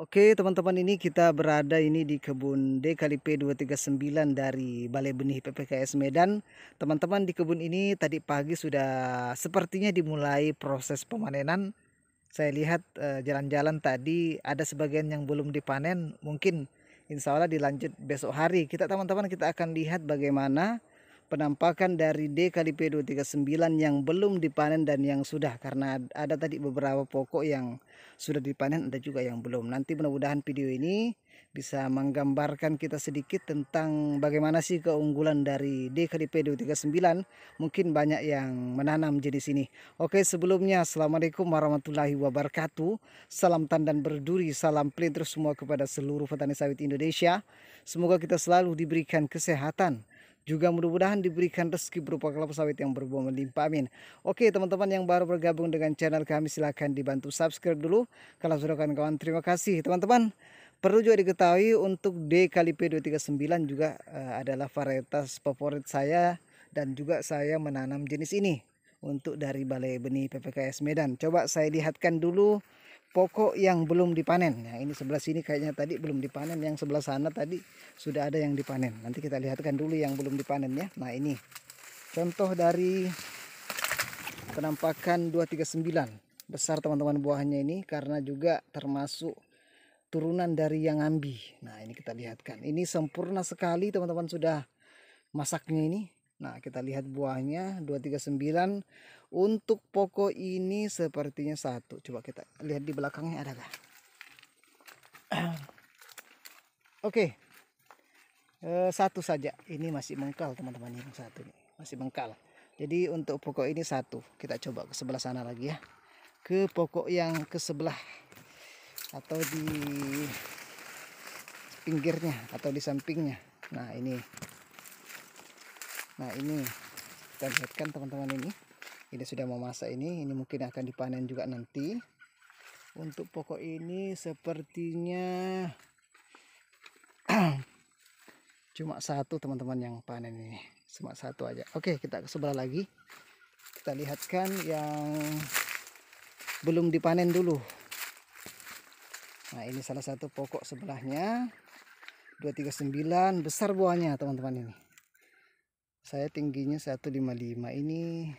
Oke teman-teman ini kita berada ini di kebun D kali p 239 dari Balai Benih PPKS Medan. Teman-teman di kebun ini tadi pagi sudah sepertinya dimulai proses pemanenan. Saya lihat eh, jalan-jalan eh, tadi ada sebagian yang belum dipanen mungkin insya Allah dilanjut besok hari. Kita teman-teman kita akan lihat bagaimana penampakan dari D kali P239 yang belum dipanen dan yang sudah karena ada tadi beberapa pokok yang sudah dipanen ada juga yang belum nanti mudah-mudahan video ini bisa menggambarkan kita sedikit tentang bagaimana sih keunggulan dari D kali P239 mungkin banyak yang menanam jenis ini oke sebelumnya Assalamualaikum warahmatullahi wabarakatuh salam tandan berduri salam pelin semua kepada seluruh petani sawit Indonesia semoga kita selalu diberikan kesehatan juga mudah-mudahan diberikan rezeki berupa kelapa sawit yang berbuah melimpah. Amin. Oke teman-teman yang baru bergabung dengan channel kami silahkan dibantu subscribe dulu. Kalau sudah kawan-kawan terima kasih teman-teman. Perlu juga diketahui untuk D kali P239 juga uh, adalah varietas favorit saya dan juga saya menanam jenis ini untuk dari Balai Benih PPKS Medan. Coba saya lihatkan dulu pokok yang belum dipanen. Nah, ini sebelah sini kayaknya tadi belum dipanen, yang sebelah sana tadi sudah ada yang dipanen. Nanti kita lihatkan dulu yang belum dipanen ya. Nah, ini contoh dari penampakan 239 besar teman-teman buahnya ini karena juga termasuk turunan dari yang ambi. Nah, ini kita lihatkan. Ini sempurna sekali teman-teman sudah masaknya ini. Nah, kita lihat buahnya 239 untuk pokok ini sepertinya satu. Coba kita lihat di belakangnya ada gak Oke. Okay. Eh, satu saja. Ini masih mengkal teman-teman yang satu ini. Masih mengkal. Jadi untuk pokok ini satu. Kita coba ke sebelah sana lagi ya. Ke pokok yang ke sebelah atau di pinggirnya atau di sampingnya. Nah, ini. Nah, ini kita lihatkan teman-teman ini ini sudah mau masak ini ini mungkin akan dipanen juga nanti untuk pokok ini sepertinya cuma satu teman-teman yang panen ini cuma satu aja oke kita ke sebelah lagi kita lihatkan yang belum dipanen dulu nah ini salah satu pokok sebelahnya 239 besar buahnya teman-teman ini saya tingginya 155 ini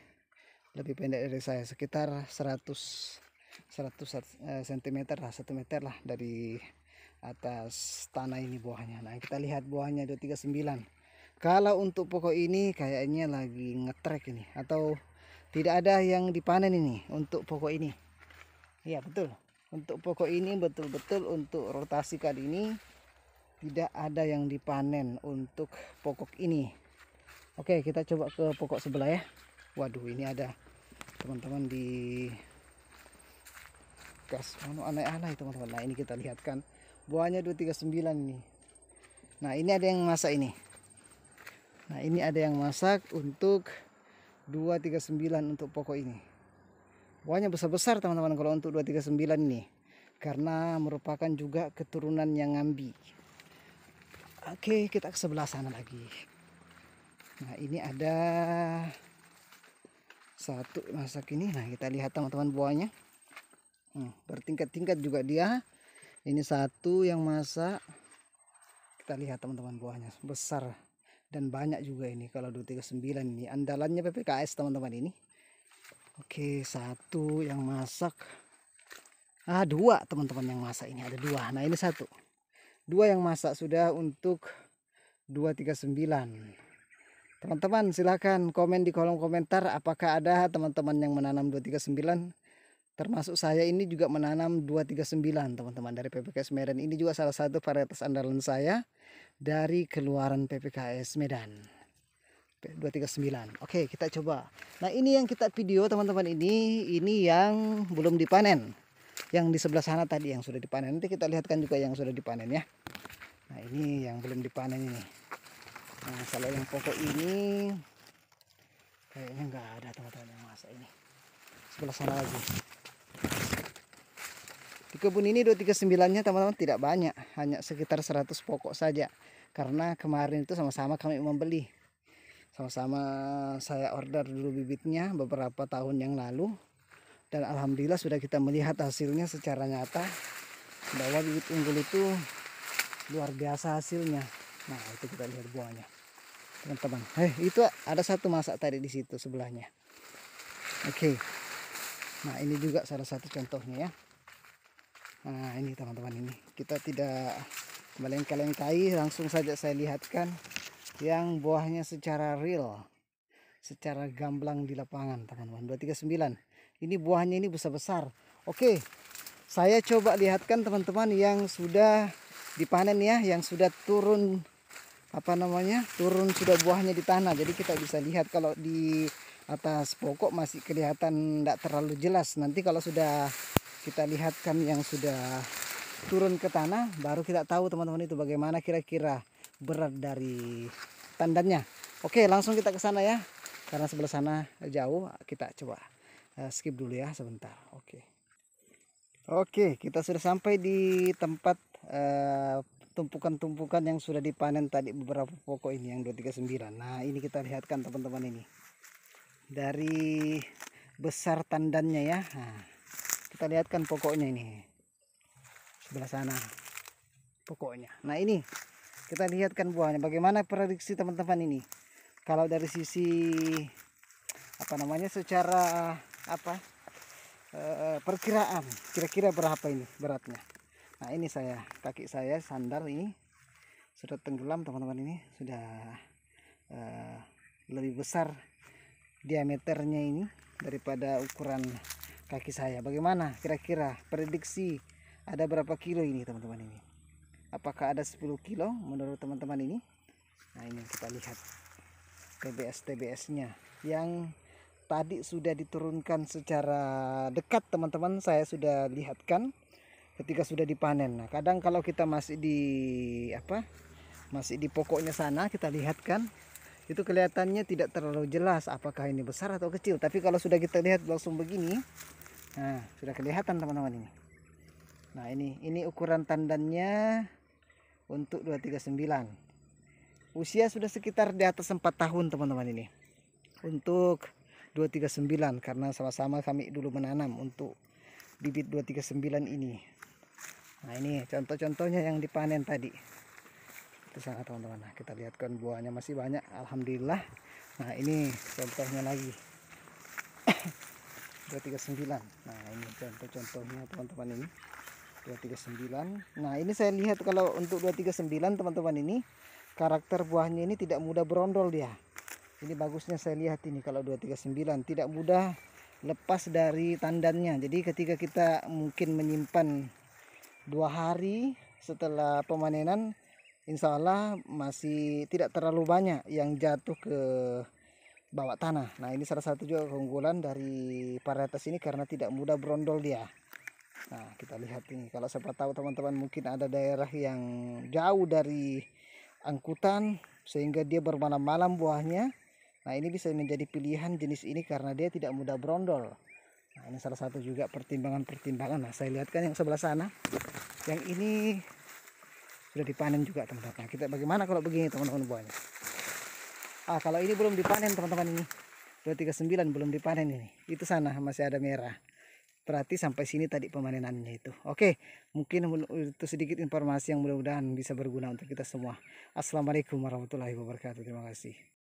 lebih pendek dari saya sekitar 100 100 cm lah 1 meter lah dari atas tanah ini buahnya nah kita lihat buahnya 239 kalau untuk pokok ini kayaknya lagi ngetrek ini atau tidak ada yang dipanen ini untuk pokok ini iya betul untuk pokok ini betul-betul untuk rotasi kali ini tidak ada yang dipanen untuk pokok ini oke kita coba ke pokok sebelah ya waduh ini ada teman-teman di gas manu aneh-aneh teman-teman nah ini kita lihatkan buahnya 239 ini. nah ini ada yang masak ini nah ini ada yang masak untuk 239 untuk pokok ini buahnya besar-besar teman-teman kalau untuk 239 ini karena merupakan juga keturunan yang ngambi oke kita ke sebelah sana lagi nah ini ada satu masak ini nah kita lihat teman-teman buahnya hmm, bertingkat-tingkat juga dia ini satu yang masak kita lihat teman-teman buahnya besar dan banyak juga ini kalau 239 ini andalannya PPKS teman-teman ini Oke satu yang masak ah dua teman-teman yang masak ini ada dua nah ini satu dua yang masak sudah untuk 239 Teman-teman silahkan komen di kolom komentar apakah ada teman-teman yang menanam 239 termasuk saya ini juga menanam 239 teman-teman dari PPKS Medan ini juga salah satu varietas andalan saya dari keluaran PPKS Medan 239 oke kita coba nah ini yang kita video teman-teman ini ini yang belum dipanen yang di sebelah sana tadi yang sudah dipanen nanti kita lihatkan juga yang sudah dipanen ya nah ini yang belum dipanen ini nah selain yang pokok ini kayaknya nggak ada teman-teman yang masak ini sebelah sana lagi di kebun ini 239 nya teman-teman tidak banyak hanya sekitar 100 pokok saja karena kemarin itu sama-sama kami membeli sama-sama saya order dulu bibitnya beberapa tahun yang lalu dan alhamdulillah sudah kita melihat hasilnya secara nyata bahwa bibit unggul itu luar biasa hasilnya Nah, itu kita lihat buahnya. Teman-teman. Eh, itu ada satu masak tadi di situ sebelahnya. Oke. Okay. Nah, ini juga salah satu contohnya ya. Nah, ini teman-teman ini. Kita tidak melengkai-lengkai, langsung saja saya lihatkan yang buahnya secara real secara gamblang di lapangan teman-teman 239 ini buahnya ini besar-besar oke saya coba lihatkan teman-teman yang sudah dipanen ya yang sudah turun apa namanya turun sudah buahnya di tanah jadi kita bisa lihat kalau di atas pokok masih kelihatan tidak terlalu jelas nanti kalau sudah kita lihatkan yang sudah turun ke tanah baru kita tahu teman-teman itu bagaimana kira-kira berat dari tandanya oke langsung kita ke sana ya karena sebelah sana jauh kita coba eh, skip dulu ya sebentar oke oke kita sudah sampai di tempat eh, tumpukan-tumpukan yang sudah dipanen tadi beberapa pokok ini yang 239 nah ini kita lihatkan teman-teman ini dari besar tandannya ya nah, kita lihatkan pokoknya ini sebelah sana pokoknya nah ini kita lihatkan buahnya bagaimana prediksi teman-teman ini kalau dari sisi apa namanya secara apa eh, eh, perkiraan kira-kira berapa ini beratnya nah ini saya kaki saya sandar ini sudah tenggelam teman-teman ini sudah uh, lebih besar diameternya ini daripada ukuran kaki saya bagaimana kira-kira prediksi ada berapa kilo ini teman-teman ini apakah ada 10 kilo menurut teman-teman ini nah ini kita lihat TBS-TBS nya yang tadi sudah diturunkan secara dekat teman-teman saya sudah lihatkan ketika sudah dipanen. Nah, kadang kalau kita masih di apa? Masih di pokoknya sana kita lihat kan itu kelihatannya tidak terlalu jelas apakah ini besar atau kecil. Tapi kalau sudah kita lihat langsung begini, nah, sudah kelihatan teman-teman ini. Nah, ini ini ukuran tandannya untuk 239. Usia sudah sekitar di atas 4 tahun teman-teman ini. Untuk 239 karena sama-sama kami dulu menanam untuk bibit 239 ini Nah ini contoh-contohnya yang dipanen tadi. Itu sangat teman-teman. Nah, kita lihatkan buahnya masih banyak. Alhamdulillah. Nah ini contohnya lagi. 239. Nah ini contoh-contohnya teman-teman ini. 239. Nah ini saya lihat kalau untuk 239 teman-teman ini. Karakter buahnya ini tidak mudah berondol dia. Ini bagusnya saya lihat ini kalau 239. Tidak mudah lepas dari tandannya. Jadi ketika kita mungkin menyimpan dua hari setelah pemanenan insya Allah masih tidak terlalu banyak yang jatuh ke bawah tanah nah ini salah satu juga keunggulan dari varietas ini karena tidak mudah berondol dia nah kita lihat ini kalau siapa tahu teman-teman mungkin ada daerah yang jauh dari angkutan sehingga dia bermalam-malam buahnya nah ini bisa menjadi pilihan jenis ini karena dia tidak mudah berondol Nah, ini salah satu juga pertimbangan-pertimbangan. Nah, saya lihatkan yang sebelah sana yang ini sudah dipanen juga teman-teman nah, kita bagaimana kalau begini teman-teman buahnya ah kalau ini belum dipanen teman-teman ini 239 belum dipanen ini itu sana masih ada merah berarti sampai sini tadi pemanenannya itu oke mungkin itu sedikit informasi yang mudah-mudahan bisa berguna untuk kita semua assalamualaikum warahmatullahi wabarakatuh terima kasih